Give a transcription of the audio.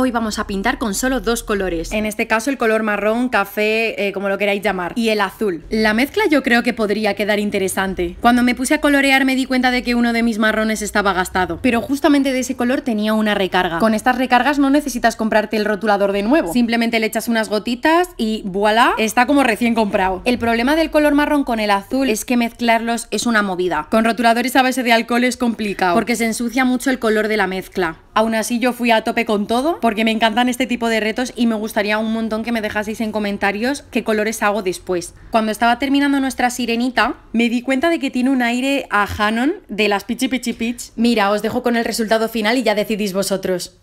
hoy vamos a pintar con solo dos colores. En este caso el color marrón, café, eh, como lo queráis llamar, y el azul. La mezcla yo creo que podría quedar interesante. Cuando me puse a colorear me di cuenta de que uno de mis marrones estaba gastado, pero justamente de ese color tenía una recarga. Con estas recargas no necesitas comprarte el rotulador de nuevo, simplemente le echas unas gotitas y voilà, está como recién comprado. El problema del color marrón con el azul es que mezclarlos es una movida. Con rotuladores a base de alcohol es complicado porque se ensucia mucho el color de la mezcla. Aún así yo fui a tope con todo porque me encantan este tipo de retos y me gustaría un montón que me dejaseis en comentarios qué colores hago después. Cuando estaba terminando nuestra sirenita me di cuenta de que tiene un aire a Hanon de las Pichi Pichi Pitch. Mira, os dejo con el resultado final y ya decidís vosotros.